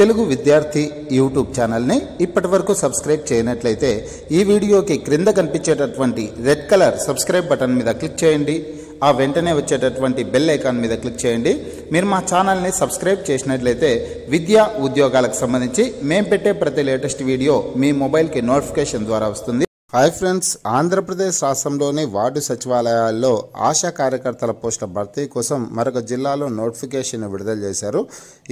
తెలుగు విద్యార్థి యూట్యూబ్ ఛానల్ని ఇప్పటి వరకు సబ్స్క్రైబ్ చేయనట్లయితే ఈ వీడియోకి క్రింద కనిపించేటటువంటి రెడ్ కలర్ సబ్స్క్రైబ్ బటన్ మీద క్లిక్ చేయండి ఆ వెంటనే వచ్చేటటువంటి బెల్ ఐకాన్ మీద క్లిక్ చేయండి మీరు మా ఛానల్ని సబ్స్క్రైబ్ చేసినట్లయితే విద్యా ఉద్యోగాలకు సంబంధించి మేము పెట్టే ప్రతి లేటెస్ట్ వీడియో మీ మొబైల్కి నోటిఫికేషన్ ద్వారా వస్తుంది హాయ్ ఫ్రెండ్స్ ఆంధ్రప్రదేశ్ రాష్ట్రంలోని వార్డు సచివాలయాల్లో ఆశా కార్యకర్తల పోస్టుల భర్తీ కోసం మరొక జిల్లాలో నోటిఫికేషన్ విడుదల చేశారు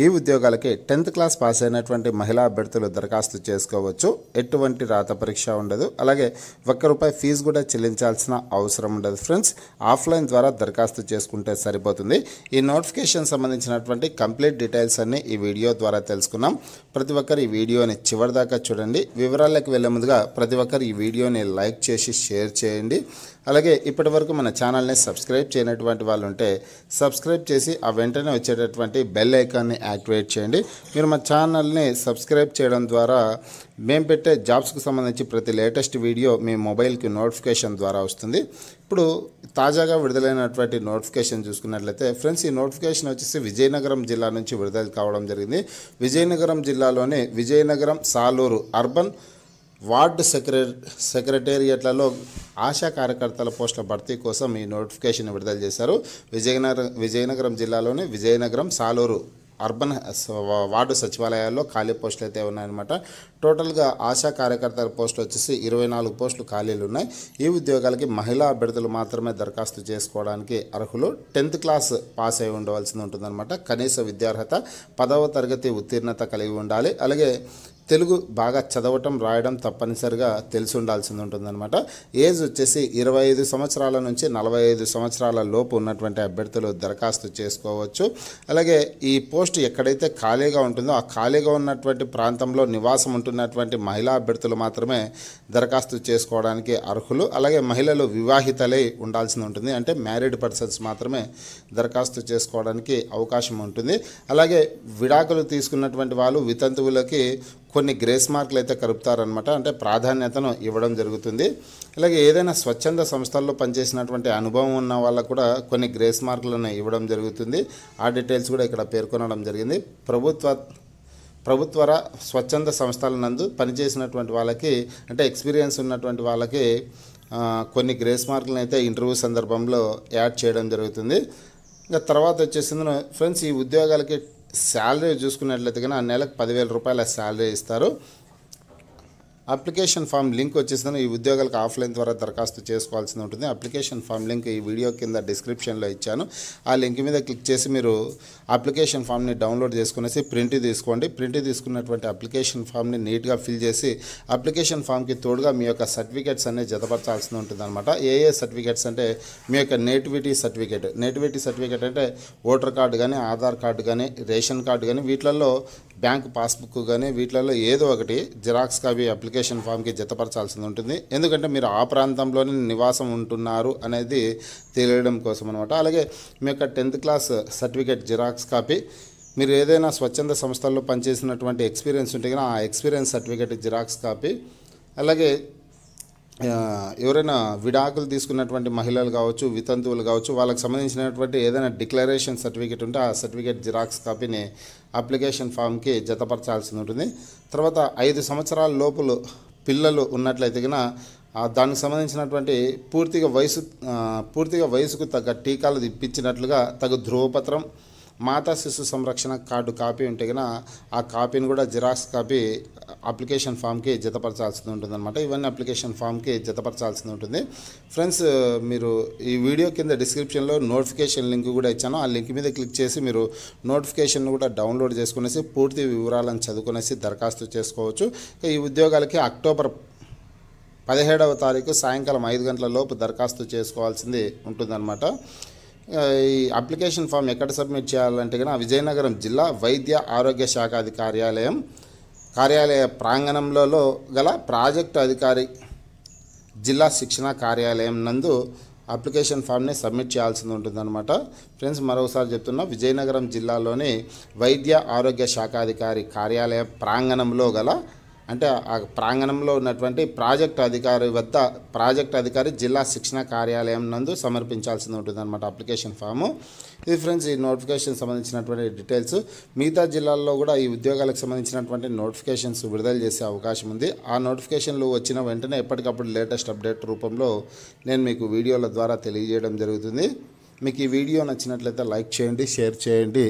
ఈ ఉద్యోగాలకి టెన్త్ క్లాస్ పాస్ అయినటువంటి మహిళా అభ్యర్థులు దరఖాస్తు చేసుకోవచ్చు ఎటువంటి రాత పరీక్ష ఉండదు అలాగే ఒక్క రూపాయి ఫీజు కూడా చెల్లించాల్సిన అవసరం ఉండదు ఫ్రెండ్స్ ఆఫ్లైన్ ద్వారా దరఖాస్తు చేసుకుంటే సరిపోతుంది ఈ నోటిఫికేషన్ సంబంధించినటువంటి కంప్లీట్ డీటెయిల్స్ అన్ని ఈ వీడియో ద్వారా తెలుసుకున్నాం ప్రతి ఒక్కరు ఈ వీడియోని చివరిదాకా చూడండి వివరాలకు వెళ్లే ముందుగా ప్రతి ఒక్కరు ఈ వీడియో వీడియోని లైక్ చేసి షేర్ చేయండి అలాగే ఇప్పటివరకు మన ఛానల్ని సబ్స్క్రైబ్ చేయనటువంటి వాళ్ళు ఉంటే సబ్స్క్రైబ్ చేసి ఆ వెంటనే వచ్చేటటువంటి బెల్ ఐకాన్ని యాక్టివేట్ చేయండి మీరు మా ఛానల్ని సబ్స్క్రైబ్ చేయడం ద్వారా మేము పెట్టే జాబ్స్కి సంబంధించి ప్రతి లేటెస్ట్ వీడియో మీ మొబైల్కి నోటిఫికేషన్ ద్వారా వస్తుంది ఇప్పుడు తాజాగా విడుదలైనటువంటి నోటిఫికేషన్ చూసుకున్నట్లయితే ఫ్రెండ్స్ ఈ నోటిఫికేషన్ వచ్చేసి విజయనగరం జిల్లా నుంచి విడుదల కావడం జరిగింది విజయనగరం జిల్లాలోని విజయనగరం సాలూరు అర్బన్ వార్డు సెక్రె సెక్రటేరియట్లలో ఆశా కార్యకర్తల పోస్టుల భర్తీ కోసం ఈ నోటిఫికేషన్ విడుదల చేశారు విజయనగరం విజయనగరం జిల్లాలోని విజయనగరం సాలూరు అర్బన్ వార్డు సచివాలయాల్లో ఖాళీ పోస్టులు అయితే ఉన్నాయన్నమాట టోటల్గా ఆశా కార్యకర్తల పోస్టులు వచ్చేసి ఇరవై నాలుగు పోస్టులు ఖాళీలు ఉన్నాయి ఈ ఉద్యోగాలకి మహిళా అభ్యర్థులు మాత్రమే దరఖాస్తు చేసుకోవడానికి అర్హులు టెన్త్ క్లాస్ పాస్ అయి ఉండవలసి ఉంటుందన్నమాట కనీస విద్యార్హత పదవ తరగతి ఉత్తీర్ణత కలిగి ఉండాలి అలాగే తెలుగు బాగా చదవటం రాయడం తప్పనిసరిగా తెలిసి ఉండాల్సింది ఉంటుందన్నమాట ఏజ్ వచ్చేసి ఇరవై ఐదు సంవత్సరాల నుంచి నలభై ఐదు సంవత్సరాల లోపు ఉన్నటువంటి అభ్యర్థులు దరఖాస్తు చేసుకోవచ్చు అలాగే ఈ పోస్ట్ ఎక్కడైతే ఖాళీగా ఉంటుందో ఆ ఖాళీగా ఉన్నటువంటి ప్రాంతంలో నివాసం ఉంటున్నటువంటి మహిళా అభ్యర్థులు మాత్రమే దరఖాస్తు చేసుకోవడానికి అర్హులు అలాగే మహిళలు వివాహితలై ఉండాల్సి ఉంటుంది అంటే మ్యారీడ్ పర్సన్స్ మాత్రమే దరఖాస్తు చేసుకోవడానికి అవకాశం ఉంటుంది అలాగే విడాకులు తీసుకున్నటువంటి వాళ్ళు వితంతువులకి కొన్ని గ్రేస్ మార్కులు అయితే కలుపుతారనమాట అంటే ప్రాధాన్యతను ఇవ్వడం జరుగుతుంది ఇలాగే ఏదైనా స్వచ్ఛంద సంస్థల్లో పనిచేసినటువంటి అనుభవం ఉన్న వాళ్ళకు కూడా కొన్ని గ్రేస్ మార్కులను ఇవ్వడం జరుగుతుంది ఆ డీటెయిల్స్ కూడా ఇక్కడ పేర్కొనడం జరిగింది ప్రభుత్వ ప్రభుత్వ స్వచ్ఛంద సంస్థల నందు పనిచేసినటువంటి వాళ్ళకి అంటే ఎక్స్పీరియన్స్ ఉన్నటువంటి వాళ్ళకి కొన్ని గ్రేస్ మార్కులను అయితే ఇంటర్వ్యూ సందర్భంలో యాడ్ చేయడం జరుగుతుంది ఇంకా తర్వాత వచ్చేసింది ఫ్రెండ్స్ ఈ ఉద్యోగాలకి శాలరీ చూసుకున్నట్లయితే కానీ ఆ నెలకు పదివేల రూపాయల శాలరీ ఇస్తారు అప్లికేషన్ ఫామ్ లింక్ వచ్చేసిందని ఈ ఉద్యోగాలకు ఆఫ్లైన్ ద్వారా దరఖాస్తు చేసుకోవాల్సి ఉంటుంది అప్లికేషన్ ఫామ్ లింక్ ఈ వీడియో కింద డిస్క్రిప్షన్లో ఇచ్చాను ఆ లింక్ మీద క్లిక్ చేసి మీరు అప్లికేషన్ ఫామ్ని డౌన్లోడ్ చేసుకునేసి ప్రింట్ తీసుకోండి ప్రింట్ తీసుకున్నటువంటి అప్లికేషన్ ఫామ్ని నీట్గా ఫిల్ చేసి అప్లికేషన్ ఫామ్కి తోడుగా మీ యొక్క సర్టిఫికేట్స్ అనేవి జతపరచాల్సి ఉంటుంది అనమాట ఏ ఏ సర్టిఫికేట్స్ అంటే మీ యొక్క నేటివిటీ సర్టిఫికేట్ నేటివిటీ సర్టిఫికేట్ అంటే ఓటర్ కార్డు కానీ ఆధార్ కార్డు కానీ రేషన్ కార్డు కానీ వీటిలలో బ్యాంకు పాస్బుక్ కానీ వీటిలలో ఏదో ఒకటి జిరాక్స్ కాపీ అప్లికేషన్ ఫామ్కి జతపరచాల్సి ఉంటుంది ఎందుకంటే మీరు ఆ ప్రాంతంలోనే నివాసం ఉంటున్నారు అనేది తెలియడం కోసం అనమాట అలాగే మీ యొక్క tenth class certificate xerox copy మీరు ఏదైనా స్వచ్ఛంద సంస్థల్లో పనిచేసినటువంటి ఎక్స్పీరియన్స్ ఉంటే కానీ ఆ ఎక్స్పీరియన్స్ సర్టిఫికేట్ జిరాక్స్ కాపీ అలాగే ఎవరైనా విడాకులు తీసుకున్నటువంటి మహిళలు కావచ్చు వితంతువులు కావచ్చు వాళ్ళకి సంబంధించినటువంటి ఏదైనా డిక్లరేషన్ సర్టిఫికేట్ ఉంటే ఆ సర్టిఫికేట్ జిరాక్స్ కాపీని అప్లికేషన్ ఫామ్కి జతపరచాల్సి ఉంటుంది తర్వాత ఐదు సంవత్సరాల లోపల పిల్లలు ఉన్నట్లయితే కనుక దానికి సంబంధించినటువంటి పూర్తిగా వయసు పూర్తిగా వయసుకు తగ్గ టీకాలు ఇప్పించినట్లుగా తగు ధ్రువపత్రం మాతా శిశు సంరక్షణ కార్డు కాపీ ఉంటే కన ఆ కాపీని కూడా జిరాక్స్ కాపీ అప్లికేషన్ ఫామ్కి జతపరచాల్సి అనమాట ఇవన్నీ అప్లికేషన్ ఫామ్కి జతపరచాల్సి ఉంటుంది ఫ్రెండ్స్ మీరు ఈ వీడియో కింద డిస్క్రిప్షన్లో నోటిఫికేషన్ లింక్ కూడా ఇచ్చాను ఆ లింక్ మీద క్లిక్ చేసి మీరు నోటిఫికేషన్ కూడా డౌన్లోడ్ చేసుకునేసి పూర్తి వివరాలను చదువుకునేసి దరఖాస్తు చేసుకోవచ్చు ఈ ఉద్యోగాలకి అక్టోబర్ పదిహేడవ తారీఖు సాయంకాలం ఐదు గంటల లోపు దరఖాస్తు చేసుకోవాల్సింది ఉంటుందన్నమాట ఈ అప్లికేషన్ ఫామ్ ఎక్కడ సబ్మిట్ చేయాలంటే కనుక విజయనగరం జిల్లా వైద్య ఆరోగ్య శాఖ అధికార్యాలయం కార్యాలయ ప్రాంగణంలో గల ప్రాజెక్టు అధికారి జిల్లా శిక్షణ కార్యాలయం నందు అప్లికేషన్ ఫామ్ని సబ్మిట్ చేయాల్సి ఉంటుందన్నమాట ఫ్రెండ్స్ మరోసారి చెప్తున్నా విజయనగరం జిల్లాలోని వైద్య ఆరోగ్య శాఖాధికారి కార్యాలయ ప్రాంగణంలో గల అంటే ఆ ప్రాంగణంలో ఉన్నటువంటి ప్రాజెక్ట్ అధికారి వద్ద ప్రాజెక్ట్ అధికారి జిల్లా శిక్షణ కార్యాలయం నందు సమర్పించాల్సింది ఉంటుంది అనమాట అప్లికేషన్ ఫాము ఇది ఫ్రెండ్స్ ఈ నోటిఫికేషన్ సంబంధించినటువంటి డీటెయిల్స్ మిగతా జిల్లాల్లో కూడా ఈ ఉద్యోగాలకు సంబంధించినటువంటి నోటిఫికేషన్స్ విడుదల చేసే అవకాశం ఉంది ఆ నోటిఫికేషన్లు వచ్చిన వెంటనే ఎప్పటికప్పుడు లేటెస్ట్ అప్డేట్ రూపంలో నేను మీకు వీడియోల ద్వారా తెలియజేయడం జరుగుతుంది మీకు ఈ వీడియో నచ్చినట్లయితే లైక్ చేయండి షేర్ చేయండి